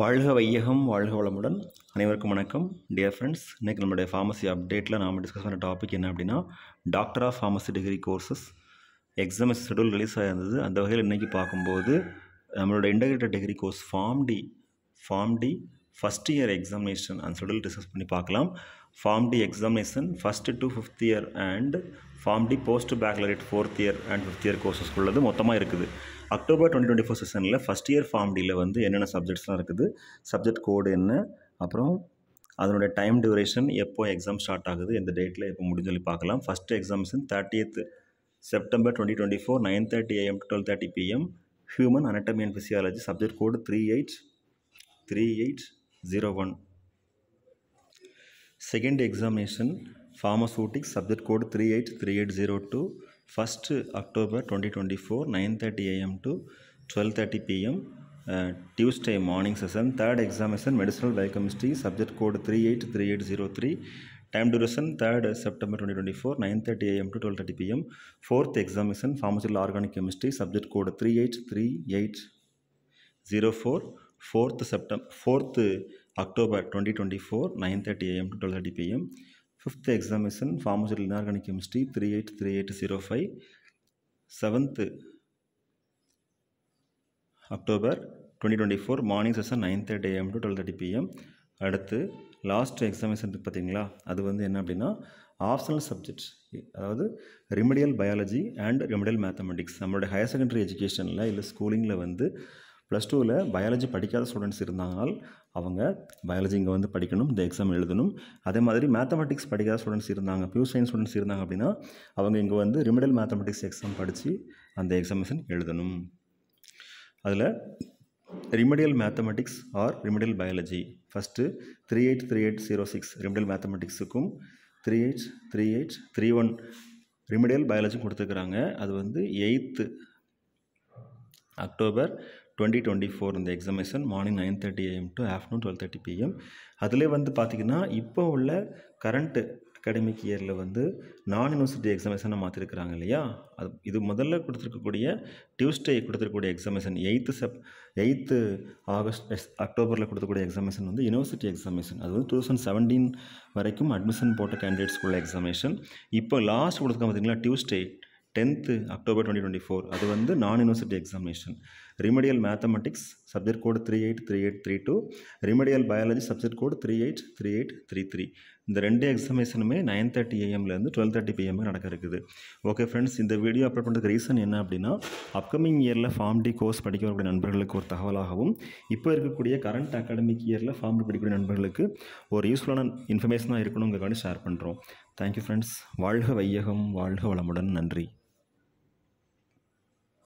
வாழ்க வையகம் வாழ்க வளமுடன் அனைவருக்கும் வணக்கம் டியர் ஃப்ரெண்ட்ஸ் இன்றைக்கி நம்மளுடைய ஃபார்மசி அப்டேட்டில் நாம் டிஸ்கஸ் பண்ண டாபிக் என்ன அப்படின்னா doctor of pharmacy degree courses exam schedule release ஆகிருந்தது அந்த வகையில் இன்றைக்கி பார்க்கும்போது நம்மளோட integrated degree course Pharm D Pharm D first year examination அந்த ஷெடியூல் டிஸ்கஸ் பண்ணி பார்க்கலாம் Pharm D examination first to fifth year and Pharm D post baccalaureate fourth year and fifth year courses உள்ளது மொத்தமாக இருக்குது அக்டோபர் டுவெண்ட்டி டுவெண்ட்டி ஃபோர் செஷனில் first year Pharm டியில் வந்து என்னென்ன சப்ஜெக்ட்ஸ்லாம் இருக்குது சப்ஜெக்ட் கோடு என்ன அப்புறம் அதனுடைய டைம் டியூரேஷன் எப்போ எக்ஸாம் ஸ்டார்ட் ஆகுது எந்த டேட்டில் எப்போ முடிஞ்சு சொல்லி பார்க்கலாம் first exams thirtieth September twenty twenty four nine thirty AM twelve thirty PM human anatomy and physiology subject code three eight three eight zero one second examination pharmaceutics subject code 383802 1st october 2024 9:30 am to 12:30 pm uh, tuesday morning session third examination medicinal biochemistry subject code 383803 time duration 3rd september 2024 9:30 am to 12:30 pm fourth examination pharmaceutical organic chemistry subject code 383804 4th 4th october 2024 9:30 am to 12:30 pm fifth examination pharmaceutical inorganic chemistry three eight three eight zero five seventh October twenty twenty four morning session nine thirty AM to twelve thirty PM அடுத்து last examination பார்த்தீங்களா அது வந்து என்ன அப்படின்னா optional subjects அதாவது remedial biology and remedial mathematics நம்மளுடைய higher secondary எஜுகேஷனில் இல்லை ஸ்கூலிங்கில் வந்து ப்ளஸ் டூவில் பயாலஜி படிக்காத ஸ்டூடெண்ட்ஸ் இருந்தாங்கனால் அவங்க பயாலஜி இங்கே வந்து படிக்கணும் இந்த எக்ஸாம் எழுதணும் அதே மாதிரி மேத்தமெட்டிக்ஸ் படிக்காத ஸ்டூடெண்ட்ஸ் இருந்தாங்க பியூர் சயின்ஸ் ஸ்டூடெண்ட்ஸ் இருந்தாங்க அப்படின்னா அவங்க இங்கே வந்து ரிமிடல் மேத்தமெட்டிக்ஸ் எக்ஸாம் படித்து அந்த எக்ஸாமினேஷன் எழுதணும் அதில் remedial mathematics or remedial biology first three eight three eight zero six remedial மேத்தமெட்டிக்ஸுக்கும் three eight three eight three one remedial biology கொடுத்துருக்குறாங்க அது வந்து eighth October twenty twenty four இந்த examination morning nine thirty AM to afternoon twelve thirty PM அதிலே வந்து பார்த்திங்கன்னா இப்போ உள்ள கரண்ட்டு அகாடமிக் இயரில் வந்து நான் யூனிவர்சிட்டி எக்ஸாமினேஷனை மாற்றிருக்கிறாங்க இல்லையா அது இது முதல்ல கொடுத்துருக்கக்கூடிய டியூஸ்டே கொடுத்துருக்கக்கூடிய examination eighth Sep eighth August அக்டோபரில் கொடுத்துக்கூடிய எக்ஸாமினேஷன் வந்து யூனிவர்சிட்டி எக்ஸாமினேஷன் அது வந்து டூ தௌசண்ட் செவன்டீன் வரைக்கும் அட்மிஷன் போட்ட கேண்டிடேட்ஸ்க்குள்ள எக்ஸாமினேஷன் இப்போ லாஸ்ட் கொடுத்துருக்காங்க பார்த்தீங்கன்னா Tuesday tenth October twenty twenty four அது வந்து நான் university examination remedial mathematics subject code three eight three eight three two remedial biology subject code three eight three eight three three இந்த ரெண்டு எக்ஸாமினேஷனுமே நைன் தேர்ட்டி ஏஎம்லேருந்து twelve thirty PM நடக்க இருக்குது okay friends இந்த வீடியோ அப்லோட் பண்ணுறதுக்கு reason என்ன அப்படின்னா அப்கமிங் இயரில் ஃபார்ம் டி கோர்ஸ் படிக்கக்கூடிய நண்பர்களுக்கு ஒரு தகவலாகவும் இப்போ இருக்கக்கூடிய கரண்ட் அகாடமிக் இயரில் ஃபார்ம் டி படிக்கக்கூடிய நண்பர்களுக்கு ஒரு யூஸ்ஃபுல்லான இன்ஃபர்மேஷனாக இருக்கணுங்கிறக்காண்டி ஷேர் பண்ணுறோம் தேங்க்யூ ஃப்ரெண்ட்ஸ் வாழ்க வையகம் வாழ்க வளமுடன் நன்றி